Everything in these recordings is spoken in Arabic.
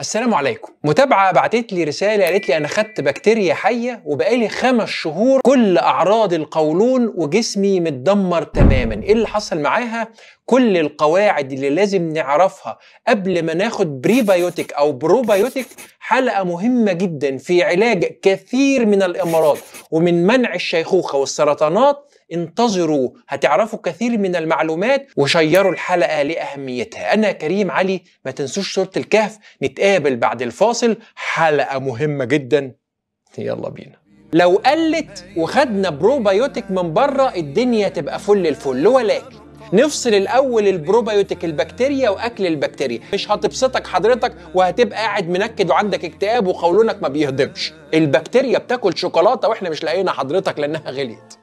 السلام عليكم متابعة بعتت لي رسالة قالت لي أنا خدت بكتيريا حية وبقالي خمس شهور كل أعراض القولون وجسمي متدمر تماما إيه اللي حصل معاها كل القواعد اللي لازم نعرفها قبل ما ناخد بريبايوتيك او بروبايوتيك حلقه مهمه جدا في علاج كثير من الامراض ومن منع الشيخوخه والسرطانات انتظروا هتعرفوا كثير من المعلومات وشيروا الحلقه لاهميتها انا كريم علي ما تنسوش سوره الكهف نتقابل بعد الفاصل حلقه مهمه جدا يلا بينا لو قلت وخدنا بروبايوتيك من بره الدنيا تبقى فل الفل ولكن نفصل الاول البروبايوتيك البكتيريا واكل البكتيريا مش هتبسطك حضرتك وهتبقى قاعد منكد وعندك اكتئاب وقولونك ما بيهضمش البكتيريا بتاكل شوكولاته واحنا مش لاقينا حضرتك لانها غليت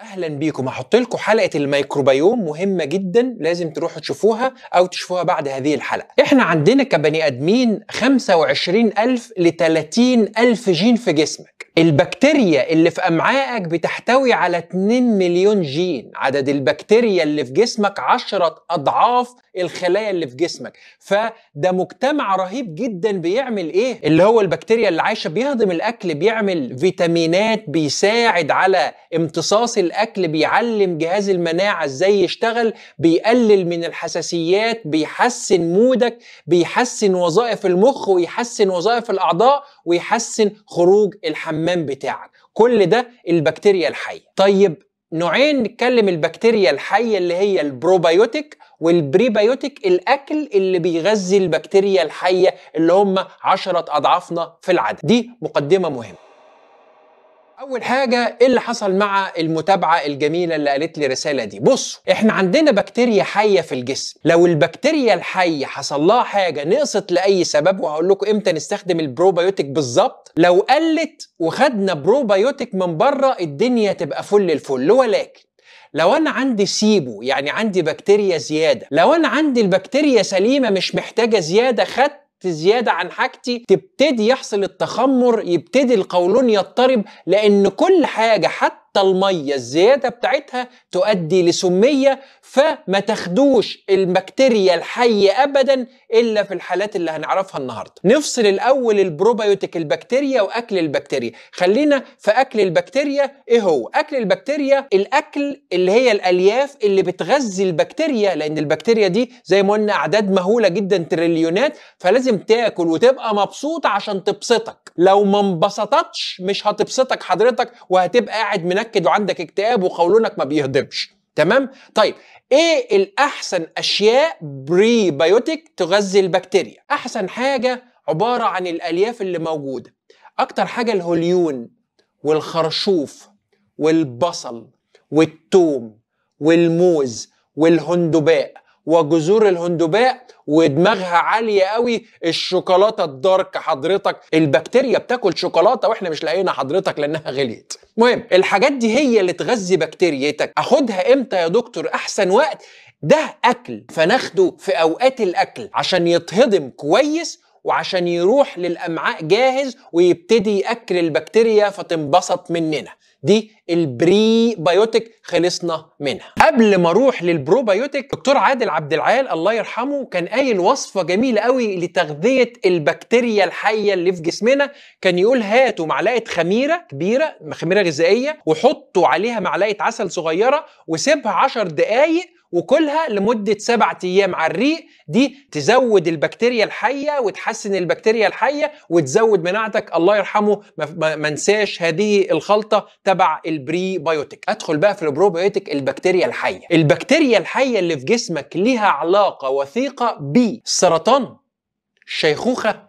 اهلا بيكم هحط لكم حلقه الميكروبيوم مهمه جدا لازم تروحوا تشوفوها او تشوفوها بعد هذه الحلقه احنا عندنا كبني ادمين 25000 ل 30000 جين في جسمك البكتيريا اللي في امعائك بتحتوي على 2 مليون جين عدد البكتيريا اللي في جسمك 10 اضعاف الخلايا اللي في جسمك فده مجتمع رهيب جدا بيعمل ايه اللي هو البكتيريا اللي عايشه بيهضم الاكل بيعمل فيتامينات بيساعد على امتصاص الاكل بيعلم جهاز المناعه ازاي يشتغل بيقلل من الحساسيات بيحسن مودك بيحسن وظائف المخ ويحسن وظائف الاعضاء ويحسن خروج الحمام بتاعك كل ده البكتيريا الحيه طيب نوعين نتكلم البكتيريا الحيه اللي هي البروبايوتيك والبريبايوتيك الاكل اللي بيغذي البكتيريا الحيه اللي هم عشرة اضعافنا في العدد دي مقدمه مهمه اول حاجه ايه اللي حصل مع المتابعه الجميله اللي قالت لي الرساله دي بصوا احنا عندنا بكتيريا حيه في الجسم لو البكتيريا الحيه حصل لها حاجه نقصت لاي سبب وهقول لكم امتى نستخدم البروبيوتيك بالظبط لو قلت وخدنا بروبيوتيك من بره الدنيا تبقى فل الفل ولكن لو انا عندي سيبو يعني عندي بكتيريا زياده لو انا عندي البكتيريا سليمه مش محتاجه زياده خدت زياده عن حاجتي تبتدي يحصل التخمر يبتدي القولون يضطرب لان كل حاجه حتى حتى المية الزيادة بتاعتها تؤدي لسمية فما تاخدوش البكتيريا الحية أبدا إلا في الحالات اللي هنعرفها النهاردة نفصل الأول البروبيوتيك البكتيريا وأكل البكتيريا خلينا في أكل البكتيريا إيه هو؟ أكل البكتيريا الأكل اللي هي الألياف اللي بتغذي البكتيريا لأن البكتيريا دي زي ما قلنا أعداد مهولة جدا تريليونات فلازم تاكل وتبقى مبسوط عشان تبسطك لو ما انبسطتش مش هتبسطك حضرتك وهتبقى قاعد منك منكد وعندك اكتئاب وقولونك ما بيهضمش تمام طيب ايه الاحسن اشياء بري بايوتيك تغذي البكتيريا احسن حاجه عباره عن الالياف اللي موجوده اكتر حاجه الهوليون والخرشوف والبصل والتوم والموز والهندباء وجذور الهندباء ودماغها عاليه قوي الشوكولاته الدارك حضرتك البكتيريا بتاكل شوكولاته واحنا مش لاقيين حضرتك لانها غليت المهم الحاجات دي هي اللي تغذي بكتيريتك اخدها امتى يا دكتور احسن وقت ده اكل فناخده في اوقات الاكل عشان يتهضم كويس وعشان يروح للامعاء جاهز ويبتدي ياكل البكتيريا فتنبسط مننا دي البري بايوتيك خلصنا منها قبل ما اروح للبروبايوتيك دكتور عادل عبد العال الله يرحمه كان قايل وصفه جميله قوي لتغذيه البكتيريا الحيه اللي في جسمنا كان يقول هاتوا معلقه خميره كبيره خميره غذائيه وحطوا عليها معلقه عسل صغيره وسيبها 10 دقائق وكلها لمدة سبعة أيام على الريق دي تزود البكتيريا الحية وتحسن البكتيريا الحية وتزود مناعتك الله يرحمه ما انساش هذه الخلطة تبع البري بايوتيك أدخل بقى في البروبيوتيك البكتيريا الحية البكتيريا الحية اللي في جسمك ليها علاقة وثيقة بالسرطان الشيخوخة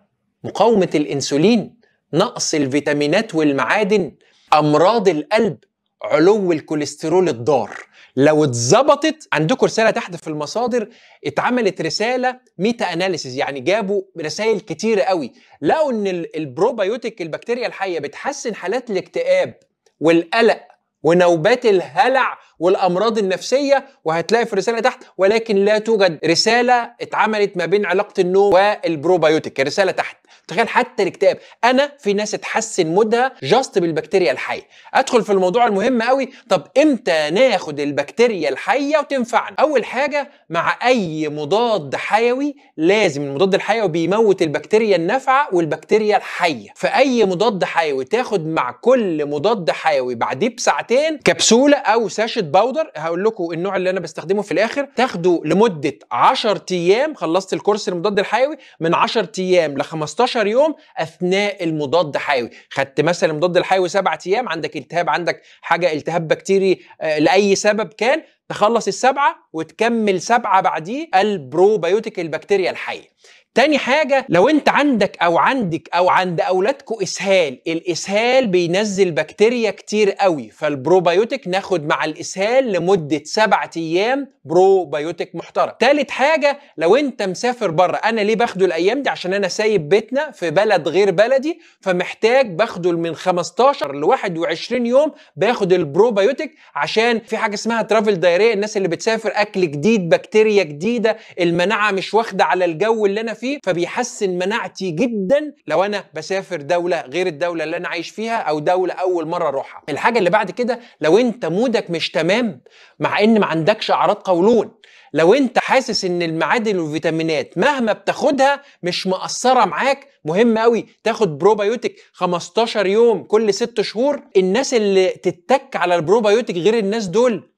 مقاومة الإنسولين نقص الفيتامينات والمعادن أمراض القلب علو الكوليسترول الضار لو اتظبطت عندكم رساله تحت في المصادر اتعملت رساله ميتا اناليسيز يعني جابوا رسائل كتيره قوي لقوا ان البروبايوتيك البكتيريا الحيه بتحسن حالات الاكتئاب والقلق ونوبات الهلع والامراض النفسيه وهتلاقي في الرساله تحت ولكن لا توجد رساله اتعملت ما بين علاقه النوم والبروبايوتيك الرساله تحت تخيل حتى الاكتئاب انا في ناس اتحسن مودها جاست بالبكتيريا الحيه ادخل في الموضوع المهم قوي طب امتى ناخد البكتيريا الحيه وتنفعنا اول حاجه مع اي مضاد حيوي لازم المضاد الحيوي بيموت البكتيريا النافعه والبكتيريا الحيه فاي مضاد حيوي تاخد مع كل مضاد حيوي بعديه بساعتين كبسوله او ساشه الفيتد باودر هقول لكم النوع اللي انا بستخدمه في الاخر تاخده لمده 10 ايام خلصت الكورس المضاد الحيوي من 10 ايام ل 15 يوم اثناء المضاد حيوي خدت مثلا المضاد الحيوي 7 ايام عندك التهاب عندك حاجه التهاب بكتيري آه، لاي سبب كان تخلص السبعه وتكمل سبعه بعديه البروبيوتيك البكتيريا الحيه تاني حاجة لو انت عندك او عندك او عند اولادكو اسهال الاسهال بينزل بكتيريا كتير قوي فالبروبيوتيك ناخد مع الاسهال لمدة سبعة ايام بروبيوتيك محترم تالت حاجة لو انت مسافر بره انا ليه باخده الايام دي عشان انا سايب بيتنا في بلد غير بلدي فمحتاج باخده من 15 ل 21 يوم باخد البروبيوتيك عشان في حاجة اسمها ترافل دايريا الناس اللي بتسافر اكل جديد بكتيريا جديدة المناعة مش واخدة على الجو اللي انا فيه فيه فبيحسن مناعتي جدا لو انا بسافر دوله غير الدوله اللي انا عايش فيها او دوله اول مره اروحها الحاجه اللي بعد كده لو انت مودك مش تمام مع ان ما عندكش اعراض قولون لو انت حاسس ان المعادن والفيتامينات مهما بتاخدها مش مقصره معاك مهم قوي تاخد بروبايوتيك 15 يوم كل 6 شهور الناس اللي تتك على البروبايوتيك غير الناس دول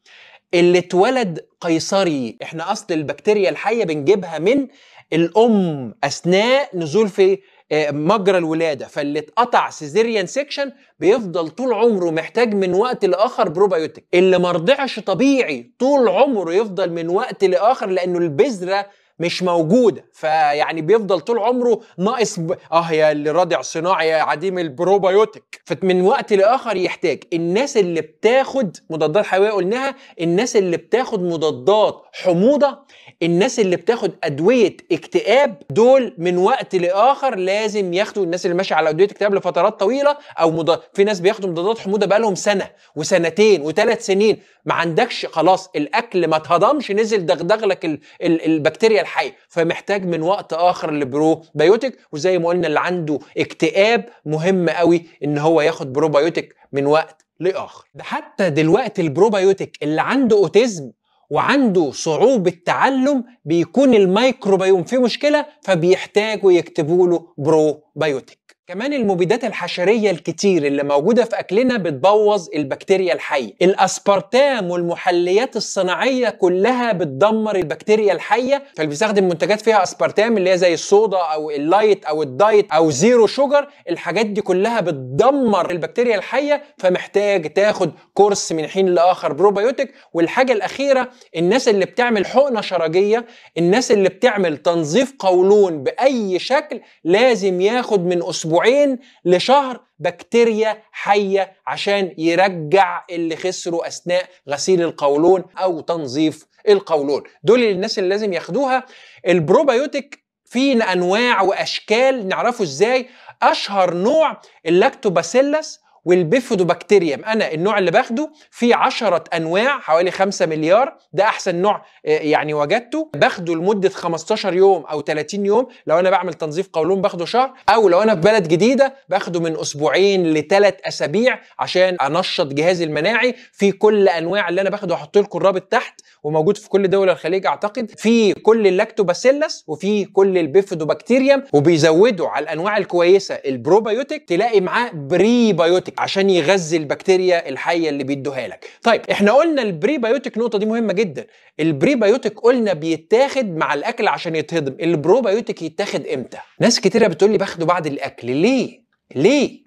اللي اتولد قيصري احنا اصل البكتيريا الحيه بنجيبها من الام اثناء نزول في آه، مجرى الولاده فاللي اتقطع سيزيريان سيكشن بيفضل طول عمره محتاج من وقت لاخر بروبايوتيك اللي ما طبيعي طول عمره يفضل من وقت لاخر لانه البذره مش موجوده فيعني بيفضل طول عمره ناقص ب... اه يا اللي رادع صناعي يا عديم البروبيوتيك فمن وقت لاخر يحتاج الناس اللي بتاخد مضادات حيويه قلناها الناس اللي بتاخد مضادات حموضه الناس اللي بتاخد ادويه اكتئاب دول من وقت لاخر لازم ياخدوا الناس اللي ماشيه على ادويه اكتئاب لفترات طويله او مضاد... في ناس بياخدوا مضادات حموضه بقالهم سنه وسنتين وثلاث سنين ما عندكش خلاص الاكل ما اتهضمش نزل دغدغ لك ال... ال... البكتيريا الحي فمحتاج من وقت اخر لبروبايوتيك وزي ما قلنا اللي عنده اكتئاب مهم قوي ان هو ياخد بروبايوتيك من وقت لاخر ده حتى دلوقتي البروبايوتيك اللي عنده اوتيزم وعنده صعوبة تعلم بيكون الميكروبيوم فيه مشكلة فبيحتاجوا يكتبوا له بروبايوتيك كمان المبيدات الحشرية الكتير اللي موجودة في أكلنا بتبوظ البكتيريا الحية الأسبرتام والمحليات الصناعية كلها بتدمر البكتيريا الحية فاللي بيستخدم منتجات فيها أسبرتام اللي هي زي الصودا أو اللايت أو الدايت أو زيرو شوجر الحاجات دي كلها بتدمر البكتيريا الحية فمحتاج تاخد كورس من حين لآخر بروبيوتيك والحاجة الأخيرة الناس اللي بتعمل حقنة شرجية الناس اللي بتعمل تنظيف قولون بأي شكل لازم ياخد من أسبوع اسبوعين لشهر بكتيريا حيه عشان يرجع اللي خسره اثناء غسيل القولون او تنظيف القولون دول الناس اللي لازم ياخدوها البروبيوتيك في انواع واشكال نعرفه ازاي اشهر نوع اللاكتوباسيلس والبيفيدوبكتيريوم انا النوع اللي باخده في 10 انواع حوالي 5 مليار ده احسن نوع آه، يعني وجدته باخده لمده 15 يوم او 30 يوم لو انا بعمل تنظيف قولون باخده شهر او لو انا في بلد جديده باخده من اسبوعين لثلاث اسابيع عشان انشط جهازي المناعي في كل انواع اللي انا باخده هحط لكم الرابط تحت وموجود في كل دول الخليج اعتقد في كل اللاكتوباسيلس وفي كل البيفيدوبكتيريوم وبيزودوا على الانواع الكويسه البروبايوتيك تلاقي معاه بريبايوتيك عشان يغذي البكتيريا الحيه اللي بيدوها لك طيب احنا قلنا البريبيوتيك نقطه دي مهمه جدا البريبيوتيك قلنا بيتاخد مع الاكل عشان يتهضم البروبيوتيك يتاخد امتى ناس كتيره بتقول لي باخده بعد الاكل ليه ليه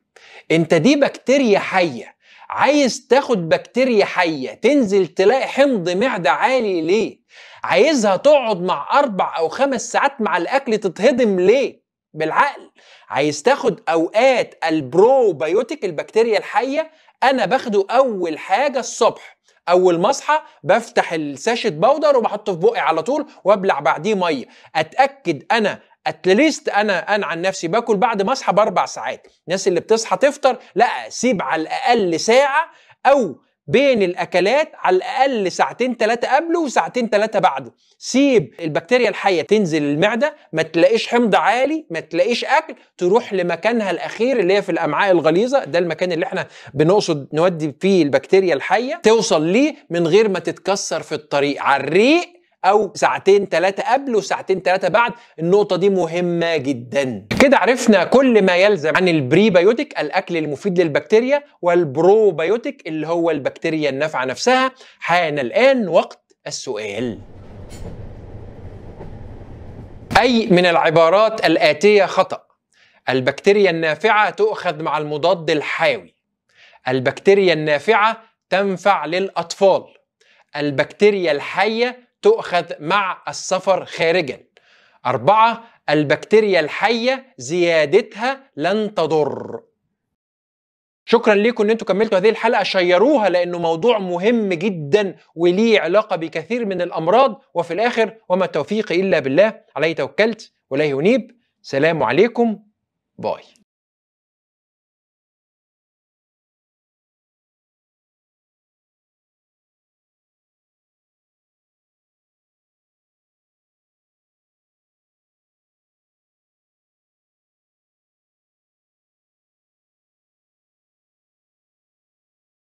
انت دي بكتيريا حيه عايز تاخد بكتيريا حيه تنزل تلاقي حمض معده عالي ليه عايزها تقعد مع اربع او خمس ساعات مع الاكل تتهضم ليه بالعقل عايز تاخد اوقات البروبيوتيك البكتيريا الحيه انا باخده اول حاجه الصبح اول ما اصحى بفتح الساشت باودر وبحطه في بقي على طول وابلع بعديه ميه اتاكد انا اتليست انا انا عن نفسي باكل بعد ما اصحى باربع ساعات الناس اللي بتصحى تفطر لا سيب على الاقل ساعه او بين الاكلات على الاقل ساعتين ثلاثه قبله وساعتين ثلاثه بعده سيب البكتيريا الحيه تنزل المعده ما تلاقيش حمض عالي ما تلاقيش اكل تروح لمكانها الاخير اللي هي في الامعاء الغليظه ده المكان اللي احنا بنقصد نودي فيه البكتيريا الحيه توصل ليه من غير ما تتكسر في الطريق على الريق او ساعتين ثلاثه قبل وساعتين ثلاثه بعد النقطه دي مهمه جدا كده عرفنا كل ما يلزم عن البريبيوتيك الاكل المفيد للبكتيريا والبروبيوتيك اللي هو البكتيريا النافعه نفسها حان الان وقت السؤال اي من العبارات الاتيه خطا البكتيريا النافعه تؤخذ مع المضاد الحيوي البكتيريا النافعه تنفع للاطفال البكتيريا الحيه تؤخذ مع السفر خارجا أربعة البكتيريا الحية زيادتها لن تضر شكرا لكم ان انتم كملتوا هذه الحلقه شيروها لانه موضوع مهم جدا وليه علاقه بكثير من الامراض وفي الاخر وما التوفيق الا بالله عليه توكلت واليه انيب سلام عليكم باي